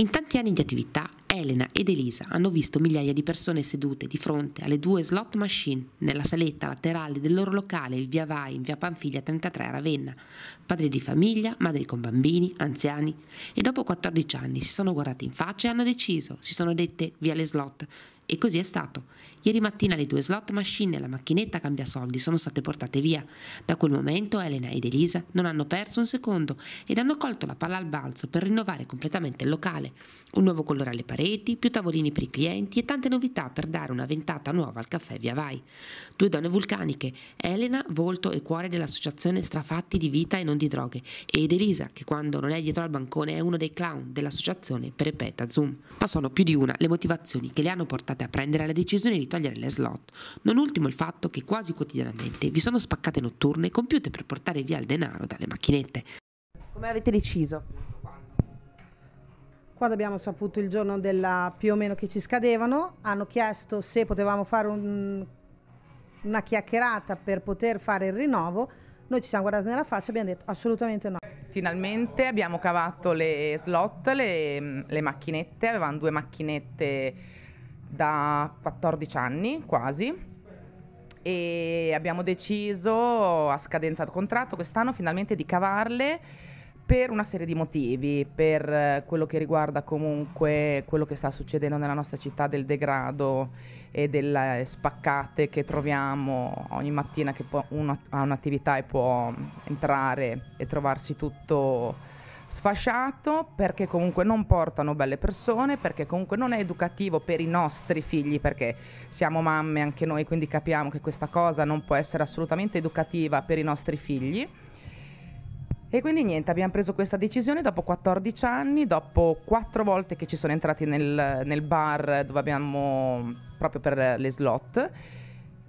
In tanti anni di attività, Elena ed Elisa hanno visto migliaia di persone sedute di fronte alle due slot machine nella saletta laterale del loro locale, il Via Vai in Via Panfiglia 33 a Ravenna. Padri di famiglia, madri con bambini, anziani e dopo 14 anni si sono guardati in faccia e hanno deciso, si sono dette via le slot e così è stato. Ieri mattina le due slot machine e la macchinetta cambia soldi sono state portate via. Da quel momento Elena ed Elisa non hanno perso un secondo ed hanno colto la palla al balzo per rinnovare completamente il locale. Un nuovo colore alle pareti, più tavolini per i clienti e tante novità per dare una ventata nuova al caffè Via Vai. Due donne vulcaniche, Elena, volto e cuore dell'associazione Strafatti di vita e non di droghe, ed Elisa, che quando non è dietro al bancone è uno dei clown dell'associazione Perepeta Zoom. Ma sono più di una le motivazioni che le hanno portate a prendere la decisione di togliere le slot, non ultimo il fatto che quasi quotidianamente vi sono spaccate notturne compiute per portare via il denaro dalle macchinette. Come avete deciso? Quando abbiamo saputo il giorno della, più o meno che ci scadevano, hanno chiesto se potevamo fare un, una chiacchierata per poter fare il rinnovo. Noi ci siamo guardati nella faccia e abbiamo detto assolutamente no. Finalmente abbiamo cavato le slot, le, le macchinette, avevamo due macchinette da 14 anni quasi e abbiamo deciso a scadenza del contratto quest'anno finalmente di cavarle per una serie di motivi, per eh, quello che riguarda comunque quello che sta succedendo nella nostra città del degrado e delle spaccate che troviamo ogni mattina che uno ha un'attività e può entrare e trovarsi tutto sfasciato perché comunque non portano belle persone, perché comunque non è educativo per i nostri figli, perché siamo mamme anche noi, quindi capiamo che questa cosa non può essere assolutamente educativa per i nostri figli. E quindi niente, abbiamo preso questa decisione dopo 14 anni, dopo 4 volte che ci sono entrati nel, nel bar dove abbiamo proprio per le slot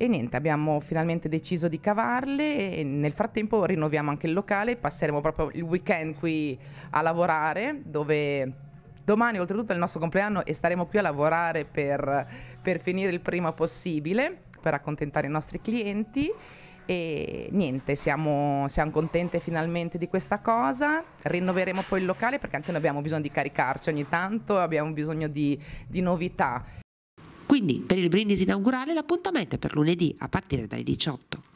e niente, abbiamo finalmente deciso di cavarle e nel frattempo rinnoviamo anche il locale, passeremo proprio il weekend qui a lavorare dove domani oltretutto è il nostro compleanno e staremo qui a lavorare per, per finire il prima possibile, per accontentare i nostri clienti e niente, siamo, siamo, contente finalmente di questa cosa, rinnoveremo poi il locale perché anche noi abbiamo bisogno di caricarci ogni tanto, abbiamo bisogno di, di novità. Quindi per il brindisi inaugurale l'appuntamento è per lunedì a partire dalle 18.